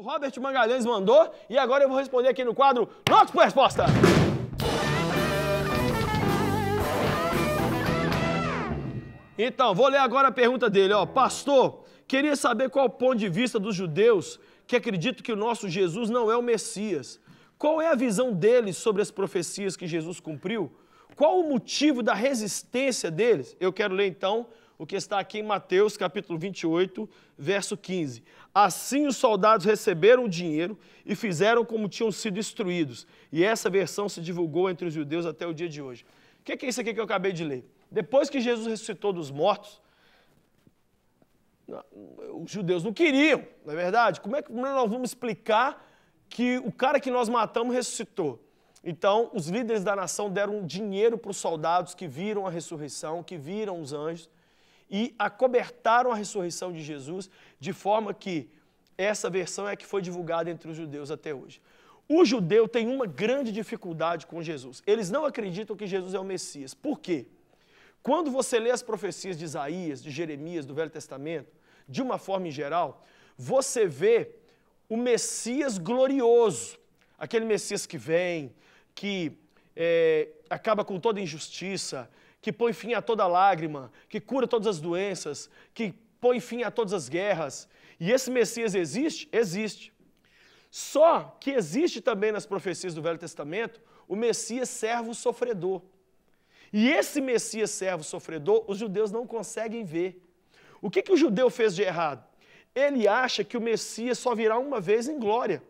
O Robert Magalhães mandou e agora eu vou responder aqui no quadro Notas por Resposta. Então, vou ler agora a pergunta dele, ó. Pastor, queria saber qual o ponto de vista dos judeus que acreditam que o nosso Jesus não é o Messias. Qual é a visão deles sobre as profecias que Jesus cumpriu? Qual o motivo da resistência deles? Eu quero ler então o que está aqui em Mateus capítulo 28, verso 15. Assim os soldados receberam o dinheiro e fizeram como tinham sido instruídos. E essa versão se divulgou entre os judeus até o dia de hoje. O que é isso aqui que eu acabei de ler? Depois que Jesus ressuscitou dos mortos, os judeus não queriam, não é verdade? Como é que nós vamos explicar que o cara que nós matamos ressuscitou? Então, os líderes da nação deram dinheiro para os soldados que viram a ressurreição, que viram os anjos, e acobertaram a ressurreição de Jesus, de forma que essa versão é que foi divulgada entre os judeus até hoje. O judeu tem uma grande dificuldade com Jesus. Eles não acreditam que Jesus é o Messias. Por quê? Quando você lê as profecias de Isaías, de Jeremias, do Velho Testamento, de uma forma em geral, você vê o Messias glorioso, aquele Messias que vem, que é, acaba com toda injustiça, que põe fim a toda lágrima, que cura todas as doenças, que põe fim a todas as guerras. E esse Messias existe? Existe. Só que existe também nas profecias do Velho Testamento o Messias servo sofredor. E esse Messias servo sofredor, os judeus não conseguem ver. O que, que o judeu fez de errado? Ele acha que o Messias só virá uma vez em glória.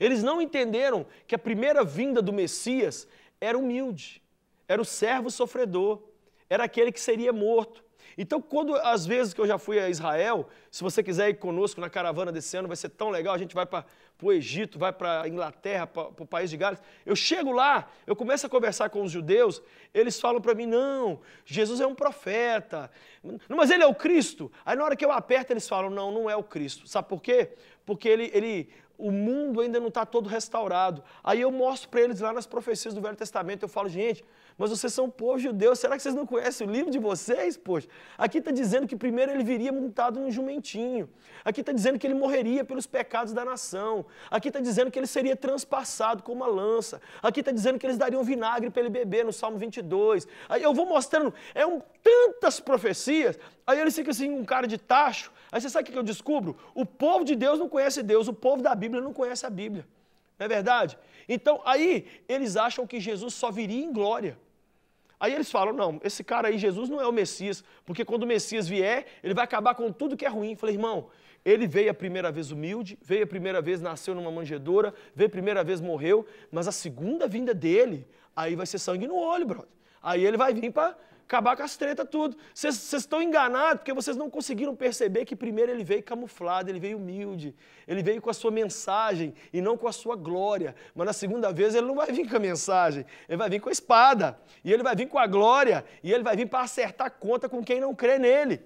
Eles não entenderam que a primeira vinda do Messias era humilde, era o servo sofredor, era aquele que seria morto. Então, quando às vezes que eu já fui a Israel, se você quiser ir conosco na caravana desse ano, vai ser tão legal. A gente vai para o Egito, vai para a Inglaterra, para o país de Gales. Eu chego lá, eu começo a conversar com os judeus, eles falam para mim: não, Jesus é um profeta, não, mas ele é o Cristo. Aí, na hora que eu aperto, eles falam: não, não é o Cristo. Sabe por quê? Porque ele, ele o mundo ainda não está todo restaurado. Aí eu mostro para eles lá nas profecias do Velho Testamento, eu falo, gente, mas vocês são povo judeu, será que vocês não conhecem o livro de vocês, poxa? Aqui está dizendo que primeiro ele viria montado num jumentinho. Aqui está dizendo que ele morreria pelos pecados da nação. Aqui está dizendo que ele seria transpassado com uma lança. Aqui está dizendo que eles dariam vinagre para ele beber, no Salmo 22. Aí eu vou mostrando, é um, tantas profecias. Aí ele fica assim, um cara de tacho. Aí você sabe o que eu descubro? O povo de Deus não conhece Deus, o povo da Bíblia não conhece a Bíblia. Não é verdade? Então aí eles acham que Jesus só viria em glória. Aí eles falam: não, esse cara aí, Jesus não é o Messias, porque quando o Messias vier, ele vai acabar com tudo que é ruim. Eu falei, irmão, ele veio a primeira vez humilde, veio a primeira vez, nasceu numa manjedoura, veio a primeira vez, morreu, mas a segunda vinda dele, aí vai ser sangue no olho, brother. Aí ele vai vir para acabar com as tretas tudo. Vocês estão enganados porque vocês não conseguiram perceber que primeiro ele veio camuflado, ele veio humilde, ele veio com a sua mensagem e não com a sua glória. Mas na segunda vez ele não vai vir com a mensagem, ele vai vir com a espada, e ele vai vir com a glória, e ele vai vir para acertar conta com quem não crê nele.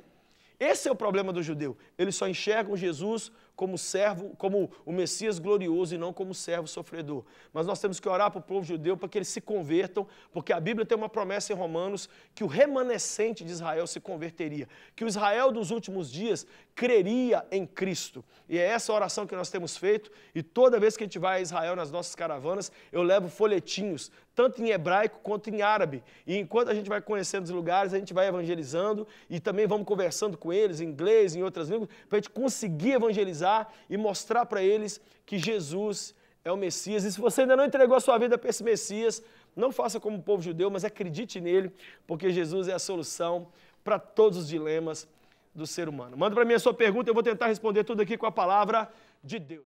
Esse é o problema do judeu. Eles só enxergam Jesus como servo, como o Messias glorioso e não como servo sofredor. Mas nós temos que orar para o povo judeu para que eles se convertam, porque a Bíblia tem uma promessa em Romanos que o remanescente de Israel se converteria, que o Israel dos últimos dias creria em Cristo. E é essa oração que nós temos feito, e toda vez que a gente vai a Israel nas nossas caravanas, eu levo folhetinhos, tanto em hebraico quanto em árabe. E enquanto a gente vai conhecendo os lugares, a gente vai evangelizando e também vamos conversando com eles em inglês, em outras línguas, para a gente conseguir evangelizar e mostrar para eles que Jesus é o Messias. E se você ainda não entregou a sua vida para esse Messias, não faça como o povo judeu, mas acredite nele, porque Jesus é a solução para todos os dilemas do ser humano. Manda para mim a sua pergunta, eu vou tentar responder tudo aqui com a palavra de Deus.